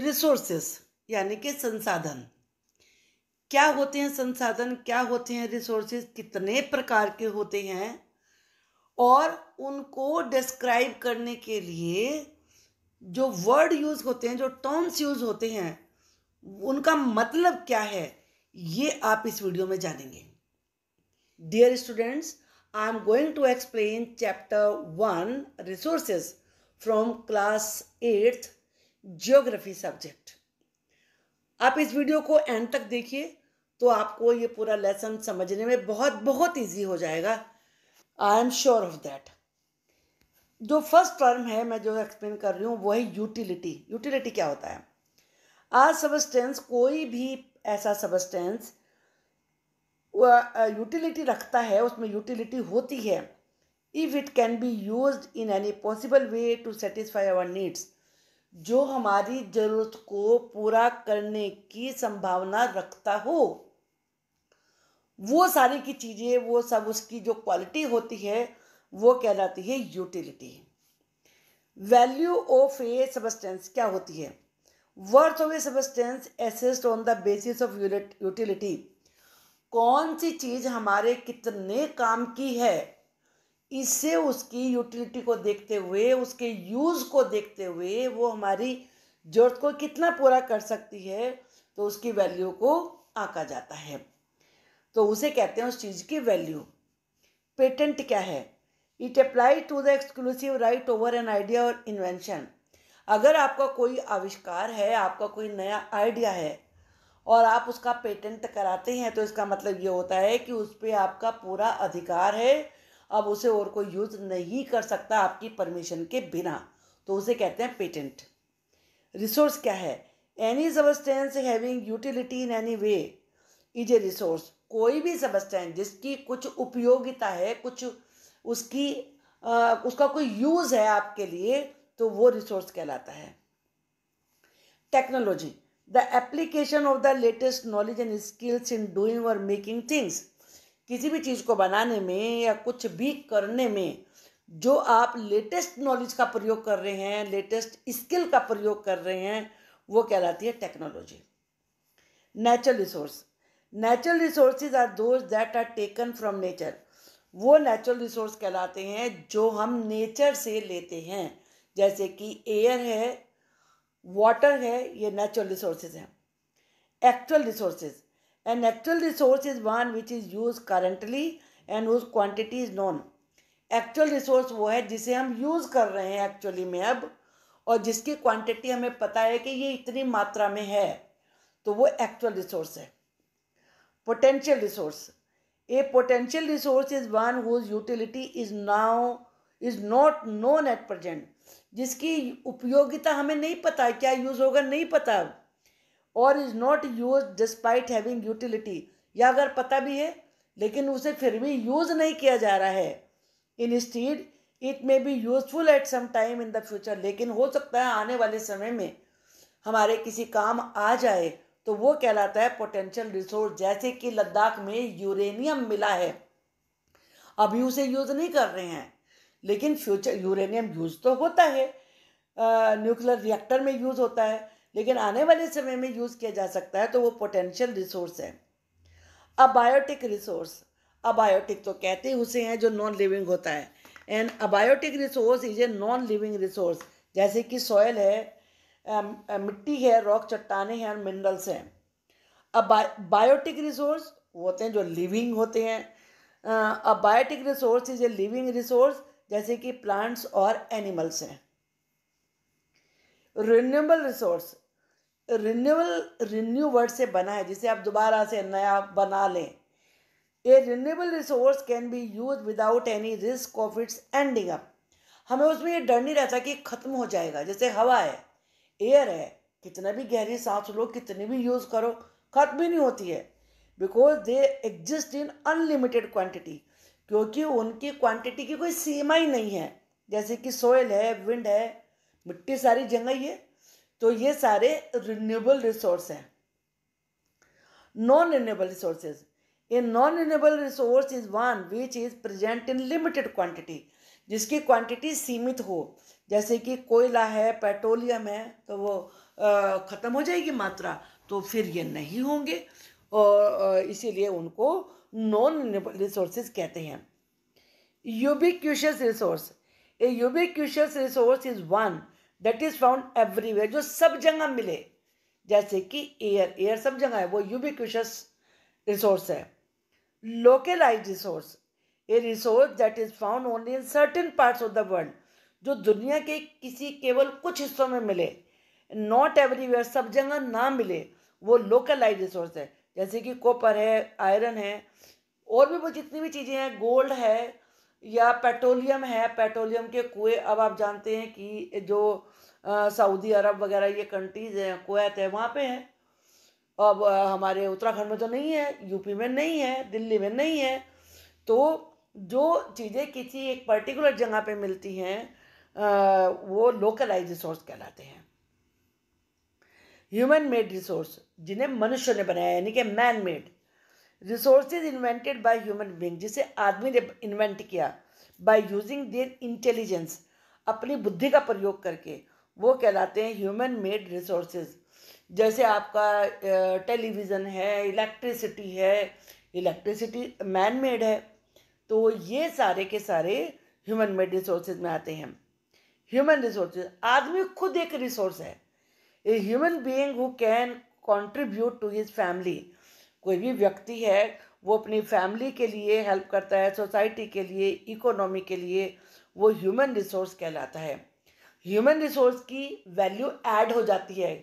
resources यानी कि संसाधन क्या होते हैं संसाधन क्या होते हैं रिसोर्सेस कितने प्रकार के होते हैं और उनको डिस्क्राइब करने के लिए जो वर्ड यूज़ होते हैं जो टर्म्स यूज़ होते हैं उनका मतलब क्या है ये आप इस वीडियो में जानेंगे dear students I am going to explain chapter one resources from class eighth geography subject आप इस वीडियो को एंड तक देखिए तो आपको ये पूरा लेसन समझने में बहुत बहुत इजी हो जाएगा I am sure of that जो फर्स्ट टर्म है मैं जो एक्सप्लेन कर रही हूँ वो है यूटिलिटी यूटिलिटी क्या होता है आ सबस्टेंस कोई भी ऐसा सबस्टेंस यूटिलिटी रखता है उसमें यूटिलिटी होती है if it can be use in any possible way to satisfy our needs जो हमारी जरूरत को पूरा करने की संभावना रखता हो वो सारी की चीज़ें वो सब उसकी जो क्वालिटी होती है वो कहलाती है utility value of a substance क्या होती है worth of a substance assessed on the basis of utility कौन सी चीज़ हमारे कितने काम की है इससे उसकी यूटिलिटी को देखते हुए उसके यूज़ को देखते हुए वो हमारी जरूरत को कितना पूरा कर सकती है तो उसकी वैल्यू को आका जाता है तो उसे कहते हैं उस चीज़ की वैल्यू पेटेंट क्या है it apply to the exclusive right over an idea और इन्वेंशन अगर आपका कोई आविष्कार है आपका कोई नया आइडिया है और आप उसका पेटेंट कराते हैं तो इसका मतलब ये होता है कि उस पर आपका पूरा अधिकार है अब उसे और कोई यूज़ नहीं कर सकता आपकी परमिशन के बिना तो उसे कहते हैं पेटेंट रिसोर्स क्या है any substance having utility in any way is a resource कोई भी सबस्टेंस जिसकी कुछ उपयोगिता है कुछ उसकी आ, उसका कोई यूज़ है आपके लिए तो वो रिसोर्स कहलाता है technology the application of the latest knowledge and skills in doing और मेकिंग थिंग्स किसी भी चीज़ को बनाने में या कुछ भी करने में जो आप लेटेस्ट नॉलेज का प्रयोग कर रहे हैं लेटेस्ट स्किल का प्रयोग कर रहे हैं वो कहलाती है technology natural resource natural resources are those that are taken from nature वो नेचुरल रिसोर्स कहलाते हैं जो हम नेचर से लेते हैं जैसे कि एयर है वाटर है ये नेचुरल रिसोर्सेज हैं actual resources A natural resource is one which is use currently and whose quantity is known actual resource वो है जिसे हम यूज़ कर रहे हैं एक्चुअली में अब और जिसकी क्वान्टिटी हमें पता है कि ये इतनी मात्रा में है तो वो एक्चुअल रिसोर्स है potential resource a potential resource is one whose utility is now is not known at present जिसकी उपयोगिता हमें नहीं पता है क्या यूज़ होगा नहीं पता है और is not use despite having utility या अगर पता भी है लेकिन उसे फिर भी यूज़ नहीं किया जा रहा है instead it may be useful at some time in the future लेकिन हो सकता है आने वाले समय में हमारे किसी काम आ जाए तो वो कहलाता है पोटेंशियल रिसोर्स जैसे कि लद्दाख में यूरेनियम मिला है अभी उसे यूज़ नहीं कर रहे हैं लेकिन फ्यूचर यूरेनियम यूज़ तो होता है न्यूक्लियर रिएक्टर में यूज़ होता है लेकिन आने वाले समय में यूज़ किया जा सकता है तो वो पोटेंशियल रिसोर्स है अबायोटिक रिसोर्स अबायोटिक तो कहते ही उसे हैं जो नॉन लिविंग होता है and abiotic resource is a non living resource जैसे कि सॉयल है मिट्टी है रॉक चट्टाने हैं और मिनरल्स हैं अब बायोटिक रिसोर्स होते हैं जो लिविंग होते हैं अब biotic resource is a living resource जैसे कि प्लांट्स और एनिमल्स हैं renewable resource renewable renew word से बना है जिसे आप दोबारा से नया बना लें a renewable resource can be use without any risk of its ending up हमें उसमें ये डर नहीं रहता कि ख़त्म हो जाएगा जैसे हवा है एयर है कितना भी गहरी सांस लो कितनी भी यूज़ करो ख़त्म ही नहीं होती है because they exist in unlimited quantity क्योंकि उनकी क्वांटिटी की कोई सीमा ही नहीं है जैसे कि सोयल है विंड है मिट्टी सारी जगह ही है तो ये सारे रिन्यूएबल रिसोर्स हैं non renewable resources a non renewable resource is one which is present in limited quantity जिसकी क्वांटिटी सीमित हो जैसे कि कोयला है पेट्रोलियम है तो वो ख़त्म हो जाएगी मात्रा तो फिर ये नहीं होंगे और इसीलिए उनको नॉन रिन्यूएबल रिसोर्सेज कहते हैं ubiquitous resource a ubiquitous resource is one that is found everywhere जो सब जगह मिले जैसे कि एयर एयर सब जगह है वो यूबिक्विशस रिसोर्स है localised resource a resource that is found only in certain parts of the world जो दुनिया के किसी केवल कुछ हिस्सों में मिले नॉट एवरीवेयर सब जगह ना मिले वो लोकलाइज रिसोर्स है जैसे कि कॉपर है आयरन है और भी वो जितनी भी चीज़ें हैं गोल्ड है या पेट्रोलियम है पेट्रोलियम के कुएँ अब आप जानते हैं कि जो सऊदी अरब वगैरह ये कंट्रीज़ हैं कुवैत है वहाँ पे हैं अब हमारे उत्तराखंड में तो नहीं है यूपी में नहीं है दिल्ली में नहीं है तो जो चीज़ें किसी एक पर्टिकुलर जगह पे मिलती हैं वो लोकलाइज रिसोर्स कहलाते हैं ह्यूमन मेड रिसोर्स जिन्हें मनुष्य ने बनाया यानी कि man made resources invented by human being जिसे आदमी ने इन्वेंट किया बाय यूजिंग देयर इंटेलिजेंस अपनी बुद्धि का प्रयोग करके वो कहलाते हैं ह्यूमन मेड रिसोर्सेज जैसे आपका टेलीविज़न है इलेक्ट्रिसिटी है इलेक्ट्रिसिटी मैन मेड है तो ये सारे के सारे ह्यूमन मेड रिसोर्सेज में आते हैं ह्यूमन रिसोर्सेज आदमी खुद एक रिसोर्स है a human being who can contribute to his family कोई भी व्यक्ति है वो अपनी फैमिली के लिए हेल्प करता है सोसाइटी के लिए इकोनॉमी के लिए वो ह्यूमन रिसोर्स कहलाता है ह्यूमन रिसोर्स की वैल्यू ऐड हो जाती है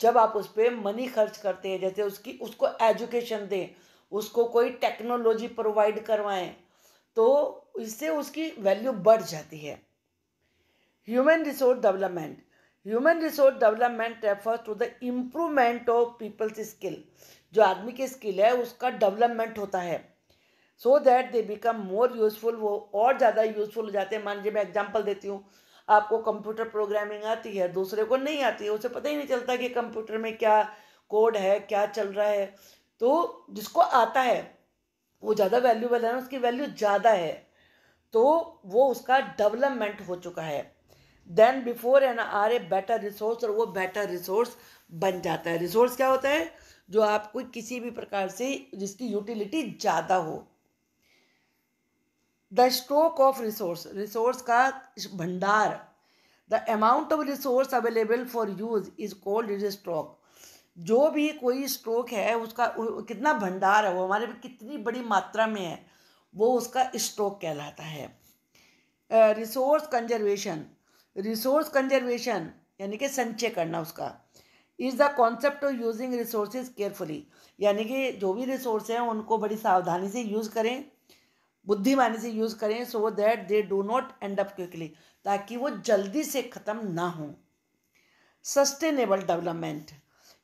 जब आप उस पर मनी खर्च करते हैं जैसे उसकी उसको एजुकेशन दें उसको कोई टेक्नोलॉजी प्रोवाइड करवाएं तो इससे उसकी वैल्यू बढ़ जाती है human resource development human resource development refers to the improvement of people's skill जो आदमी की स्किल है उसका डेवलपमेंट होता है so that they become more useful वो और ज़्यादा यूजफुल हो जाते हैं मान लीजिए मैं एग्जाम्पल देती हूँ आपको कंप्यूटर प्रोग्रामिंग आती है दूसरे को नहीं आती है उसे पता ही नहीं चलता कि कंप्यूटर में क्या कोड है क्या चल रहा है तो जिसको आता है वो ज़्यादा वैल्यूबल है ना उसकी वैल्यू ज़्यादा है तो वो उसका डेवलपमेंट हो चुका है than before and are a better resource और वो बेटर रिसोर्स बन जाता है रिसोर्स क्या होता है जो आपको किसी भी प्रकार से जिसकी यूटिलिटी ज़्यादा हो the stock of resource resource का भंडार the amount of resource available for use is called is stock जो भी कोई स्टॉक है उसका कितना भंडार है वो हमारे में कितनी बड़ी मात्रा में है वो उसका स्टॉक कहलाता है resource uh, conservation resource conservation यानी कि संचय करना उसका is the concept of using resources carefully यानी कि जो भी रिसोर्स हैं उनको बड़ी सावधानी से यूज़ करें बुद्धिमानी से यूज़ करें so that they do not end up quickly ताकि वो जल्दी से ख़त्म ना हो सस्टेनेबल डेवलपमेंट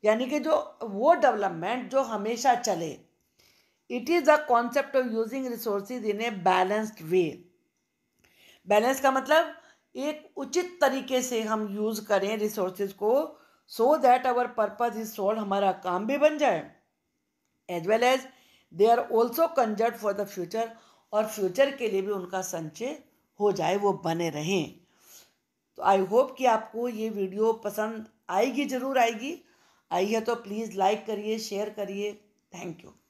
यानी कि जो वो डेवलपमेंट जो हमेशा चले it is the concept of using resources in a balanced way balance का मतलब एक उचित तरीके से हम यूज़ करें रिसोर्सेज को so that our purpose is solve हमारा काम भी बन जाए as well as they are also concerned for the future और फ्यूचर के लिए भी उनका संचय हो जाए वो बने रहें तो आई होप कि आपको ये वीडियो पसंद आएगी ज़रूर आएगी आई है तो प्लीज़ लाइक करिए शेयर करिए थैंक यू